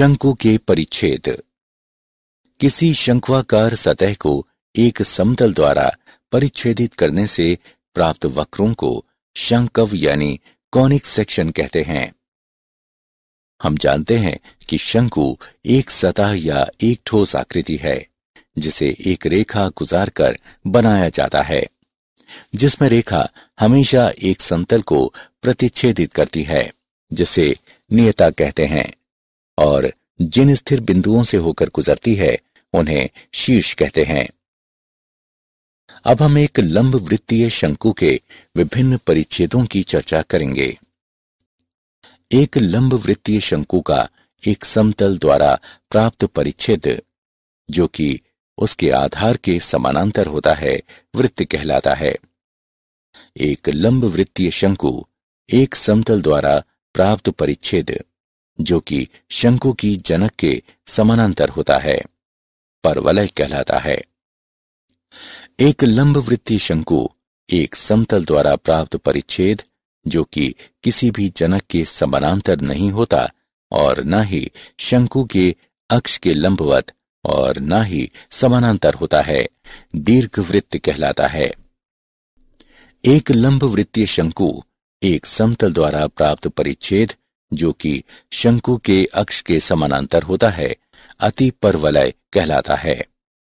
शंकु के परिच्छेद किसी शंकुआकार सतह को एक समतल द्वारा परिच्छेदित करने से प्राप्त वक्रों को शंकव यानी कॉनिक सेक्शन कहते हैं हम जानते हैं कि शंकु एक सतह या एक ठोस आकृति है जिसे एक रेखा गुजार कर बनाया जाता है जिसमें रेखा हमेशा एक समतल को प्रतिच्छेदित करती है जिसे नियता कहते हैं और जिन स्थिर बिंदुओं से होकर गुजरती है उन्हें शीर्ष कहते हैं अब हम एक लंब वृत्तीय शंकु के विभिन्न परिच्छेदों की चर्चा करेंगे एक लंब वृत्तीय शंकु का एक समतल द्वारा प्राप्त परिच्छेद जो कि उसके आधार के समानांतर होता है वृत्त कहलाता है एक लंब वृत्तीय शंकु एक समतल द्वारा प्राप्त परिच्छेद जो कि शंकु की जनक के समानांतर होता है परवलय कहलाता है एक लंब वृत्तीय शंकु एक समतल द्वारा प्राप्त परिच्छेद जो कि किसी भी जनक के समानांतर नहीं होता और न ही शंकु के अक्ष के लंबवत और न ही समानांतर होता है दीर्घ वृत्त कहलाता है एक लंब वृत्तीय शंकु एक समतल द्वारा प्राप्त परिच्छेद जो कि शंकु के अक्ष के समानांतर होता है अति परवलय कहलाता है